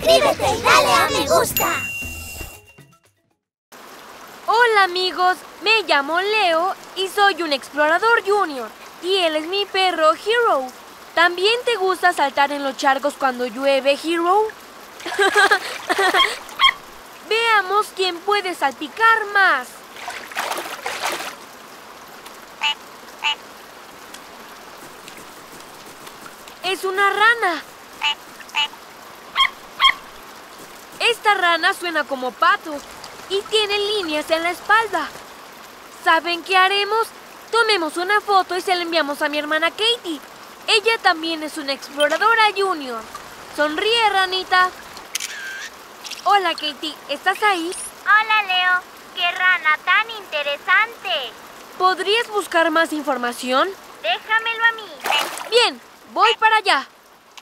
suscríbete y dale a me gusta. Hola amigos, me llamo Leo y soy un explorador junior y él es mi perro Hero. ¿También te gusta saltar en los charcos cuando llueve, Hero? Veamos quién puede salpicar más. Es una rana. rana suena como pato y tiene líneas en la espalda. ¿Saben qué haremos? Tomemos una foto y se la enviamos a mi hermana Katie. Ella también es una exploradora junior. Sonríe, ranita. Hola, Katie. ¿Estás ahí? Hola, Leo. ¡Qué rana tan interesante! ¿Podrías buscar más información? Déjamelo a mí. Bien, voy para allá.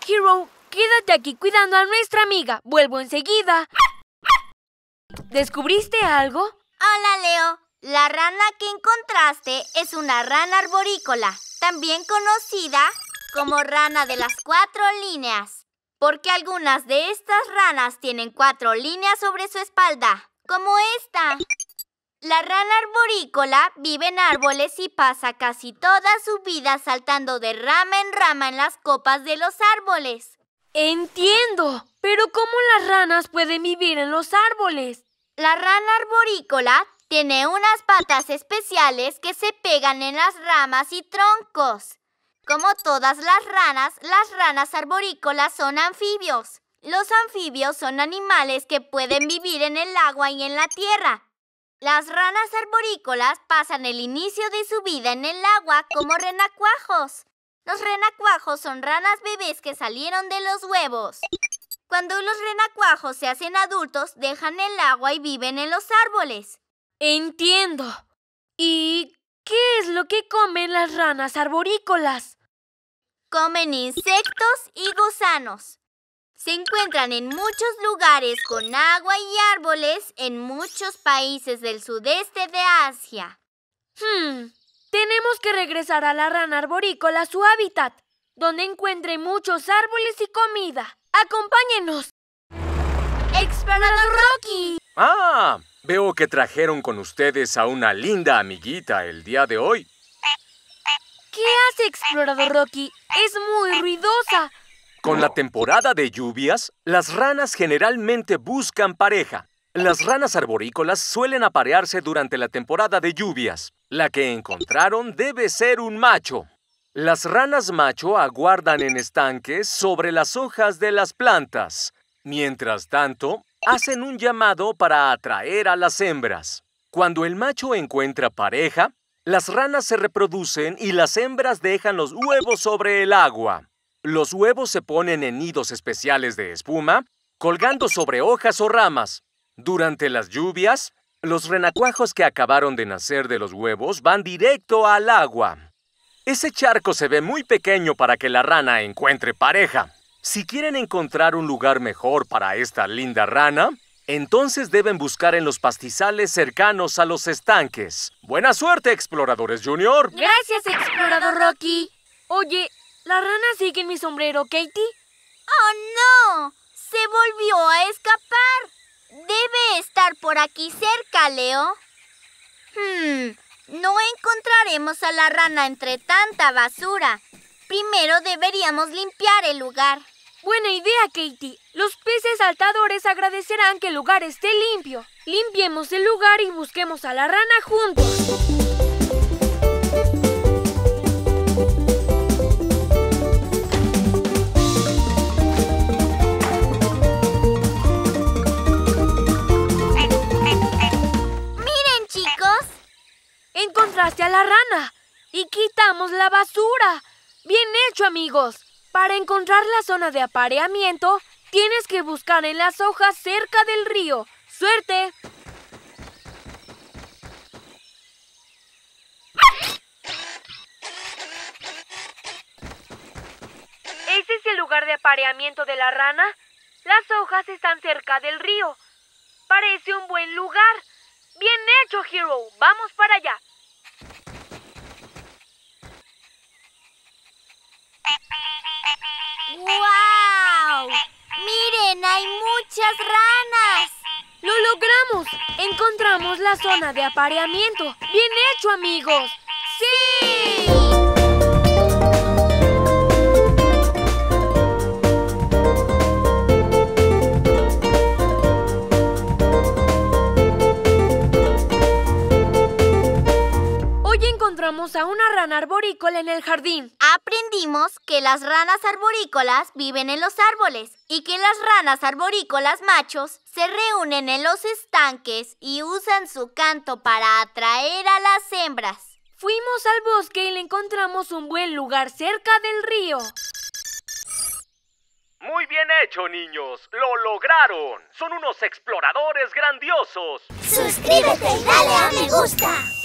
Hero, Quédate aquí cuidando a nuestra amiga. Vuelvo enseguida. ¿Descubriste algo? Hola, Leo. La rana que encontraste es una rana arborícola, también conocida como rana de las cuatro líneas, porque algunas de estas ranas tienen cuatro líneas sobre su espalda, como esta. La rana arborícola vive en árboles y pasa casi toda su vida saltando de rama en rama en las copas de los árboles. Entiendo, pero ¿cómo las ranas pueden vivir en los árboles? La rana arborícola tiene unas patas especiales que se pegan en las ramas y troncos. Como todas las ranas, las ranas arborícolas son anfibios. Los anfibios son animales que pueden vivir en el agua y en la tierra. Las ranas arborícolas pasan el inicio de su vida en el agua como renacuajos. Los renacuajos son ranas bebés que salieron de los huevos. Cuando los renacuajos se hacen adultos, dejan el agua y viven en los árboles. Entiendo. ¿Y qué es lo que comen las ranas arborícolas? Comen insectos y gusanos. Se encuentran en muchos lugares con agua y árboles en muchos países del sudeste de Asia. Hmm, tenemos que regresar a la rana arborícola a su hábitat, donde encuentre muchos árboles y comida. ¡Acompáñenos! ¡Explorador Rocky! ¡Ah! Veo que trajeron con ustedes a una linda amiguita el día de hoy. ¿Qué hace Explorador Rocky? Es muy ruidosa. Con la temporada de lluvias, las ranas generalmente buscan pareja. Las ranas arborícolas suelen aparearse durante la temporada de lluvias. La que encontraron debe ser un macho. Las ranas macho aguardan en estanques sobre las hojas de las plantas. Mientras tanto, hacen un llamado para atraer a las hembras. Cuando el macho encuentra pareja, las ranas se reproducen y las hembras dejan los huevos sobre el agua. Los huevos se ponen en nidos especiales de espuma, colgando sobre hojas o ramas. Durante las lluvias, los renacuajos que acabaron de nacer de los huevos van directo al agua. Ese charco se ve muy pequeño para que la rana encuentre pareja. Si quieren encontrar un lugar mejor para esta linda rana, entonces deben buscar en los pastizales cercanos a los estanques. Buena suerte, exploradores junior. Gracias, explorador Rocky. Oye, ¿la rana sigue en mi sombrero, Katie? ¡Oh, no! Se volvió a escapar. Debe estar por aquí cerca, Leo. Hmm, no encontraremos a la rana entre tanta basura. Primero deberíamos limpiar el lugar. Buena idea, Katie. Los peces saltadores agradecerán que el lugar esté limpio. Limpiemos el lugar y busquemos a la rana juntos. y quitamos la basura. Bien hecho, amigos. Para encontrar la zona de apareamiento, tienes que buscar en las hojas cerca del río. ¡Suerte! ¿Ese es el lugar de apareamiento de la rana? Las hojas están cerca del río. Parece un buen lugar. Bien hecho, Hero. Vamos para allá. ¡Wow! ¡Miren! ¡Hay muchas ranas! ¡Lo logramos! Encontramos la zona de apareamiento. ¡Bien hecho, amigos! ¡Sí! encontramos a una rana arborícola en el jardín. Aprendimos que las ranas arborícolas viven en los árboles y que las ranas arborícolas machos se reúnen en los estanques y usan su canto para atraer a las hembras. Fuimos al bosque y le encontramos un buen lugar cerca del río. Muy bien hecho, niños. Lo lograron. Son unos exploradores grandiosos. Suscríbete y dale a me gusta.